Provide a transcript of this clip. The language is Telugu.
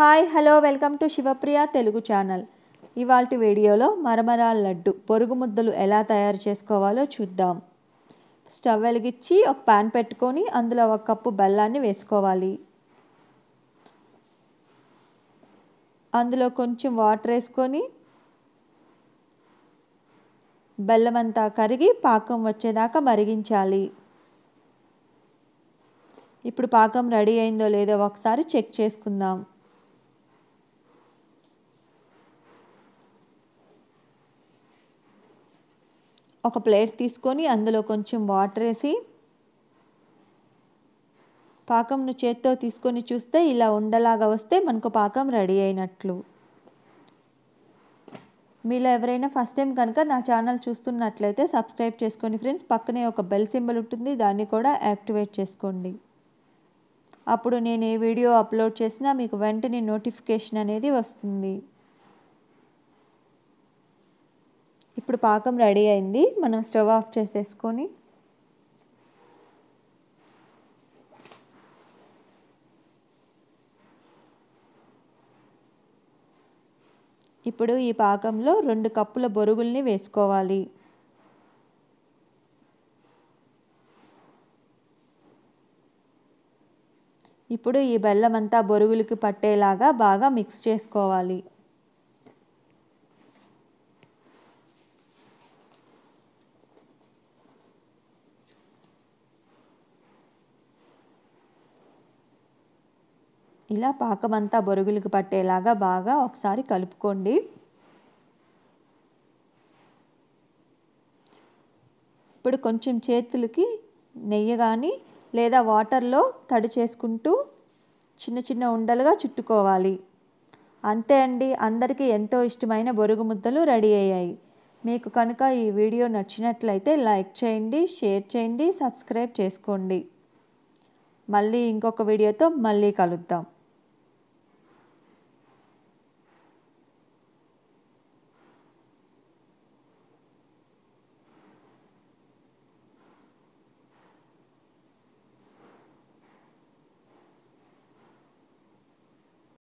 hi hello welcome to Shivapriya Telugu channel ఇవాళ వీడియోలో మరమరాల లడ్డు పొరుగు ముద్దలు ఎలా తయారు చేసుకోవాలో చూద్దాం స్టవ్ వెలిగించి ఒక పాన్ పెట్టుకొని అందులో ఒక కప్పు బెల్లాన్ని వేసుకోవాలి అందులో కొంచెం వాటర్ వేసుకొని బెల్లం అంతా కరిగి పాకం వచ్చేదాకా మరిగించాలి ఇప్పుడు పాకం రెడీ అయిందో లేదో ఒకసారి చెక్ చేసుకుందాం ఒక ప్లేట్ తీసుకొని అందులో కొంచెం వాటర్ వేసి పాకంను చేత్తో తీసుకొని చూస్తే ఇలా ఉండలాగా వస్తే మనకు పాకం రెడీ అయినట్లు మీలో ఎవరైనా ఫస్ట్ టైం కనుక నా ఛానల్ చూస్తున్నట్లయితే సబ్స్క్రైబ్ చేసుకోండి ఫ్రెండ్స్ పక్కనే ఒక బెల్ సింబల్ ఉంటుంది దాన్ని కూడా యాక్టివేట్ చేసుకోండి అప్పుడు నేను ఏ వీడియో అప్లోడ్ చేసినా మీకు వెంటనే నోటిఫికేషన్ అనేది వస్తుంది ఇప్పుడు పాకం రెడీ అయింది మనం స్టవ్ ఆఫ్ చేసేసుకొని ఇప్పుడు ఈ పాకంలో రెండు కప్పుల బొరుగుల్ని వేసుకోవాలి ఇప్పుడు ఈ బెల్లం అంతా బొరుగులకి పట్టేలాగా బాగా మిక్స్ చేసుకోవాలి ఇలా పాకమంతా బొరుగులకు పట్టేలాగా బాగా ఒకసారి కలుపుకోండి ఇప్పుడు కొంచెం చేతులకి నెయ్యి కానీ లేదా వాటర్లో తడి చేసుకుంటూ చిన్న చిన్న ఉండలుగా చుట్టుకోవాలి అంతే అండి అందరికీ ఎంతో ఇష్టమైన బొరుగు ముద్దలు రెడీ అయ్యాయి మీకు కనుక ఈ వీడియో నచ్చినట్లయితే లైక్ చేయండి షేర్ చేయండి సబ్స్క్రైబ్ చేసుకోండి మళ్ళీ ఇంకొక వీడియోతో మళ్ళీ కలుద్దాం